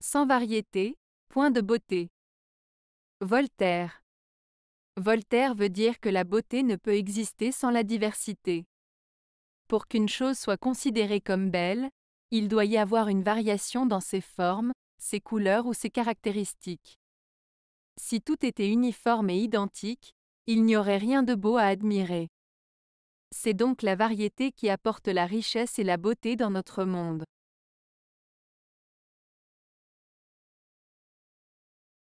Sans variété, point de beauté. Voltaire. Voltaire veut dire que la beauté ne peut exister sans la diversité. Pour qu'une chose soit considérée comme belle, il doit y avoir une variation dans ses formes, ses couleurs ou ses caractéristiques. Si tout était uniforme et identique, il n'y aurait rien de beau à admirer. C'est donc la variété qui apporte la richesse et la beauté dans notre monde.